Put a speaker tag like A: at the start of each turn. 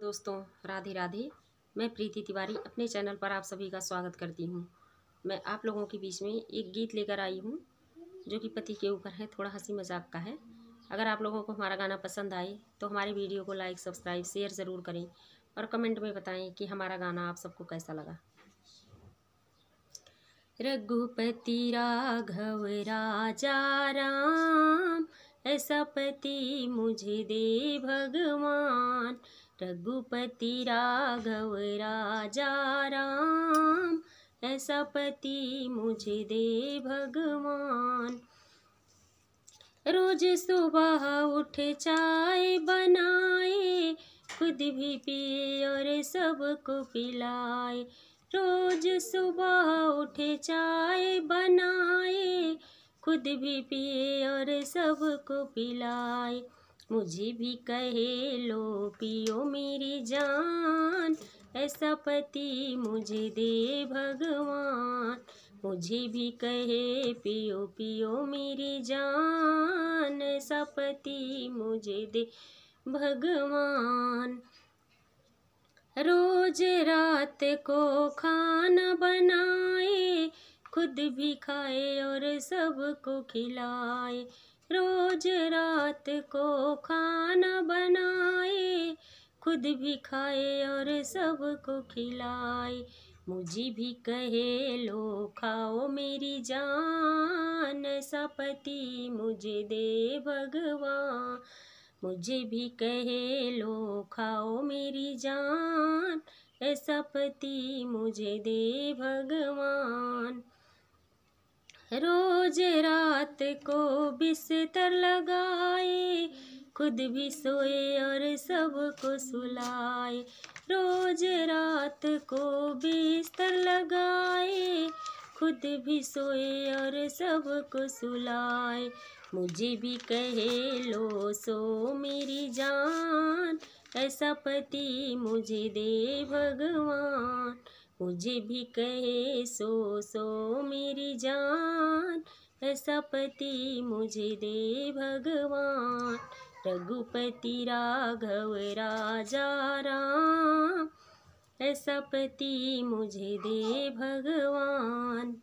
A: दोस्तों राधे राधे मैं प्रीति तिवारी अपने चैनल पर आप सभी का स्वागत करती हूँ मैं आप लोगों के बीच में एक गीत लेकर आई हूँ जो कि पति के ऊपर है थोड़ा हंसी मजाक का है अगर आप लोगों को हमारा गाना पसंद आए तो हमारे वीडियो को लाइक सब्सक्राइब शेयर ज़रूर करें और कमेंट में बताएं कि हमारा गाना आप सबको कैसा लगा रघुपति राघव राजा राम ऐसा पति मुझे दे भगवान रघुपति राघव राजा राम ऐसा पति मुझे दे भगवान रोज सुबह उठ चाय बनाए खुद भी पिए और सबको पिलाए रोज सुबह उठ चाय बनाए खुद भी पिए और सबको पिलाए मुझे भी कहे लो पियो मेरी जान ऐसा पति मुझे दे भगवान मुझे भी कहे पियो पियो मेरी जान ऐसा पति मुझे दे भगवान रोज रात को खाना बनाए खुद भी खाए और सबको खिलाए रोज रात को खाना बनाए खुद भी खाए और सबको खिलाए मुझे भी कहे लो खाओ मेरी जान सपति मुझे दे भगवान मुझे भी कहे लो खाओ मेरी जान ऐसा पति मुझे दे भगवान रोज रात को बिस्तर लगाए खुद भी सोए और सबको सुलाए रोज रात को बिस्तर लगाए खुद भी सोए और सबको सुलाए मुझे भी कहे लो सो मेरी जान ऐसा पति मुझे दे भगवान मुझे भी कहे सो सो मेरी जान ऐसा पति मुझे दे भगवान रघुपति राघव राजा राम ऐसा पति मुझे दे भगवान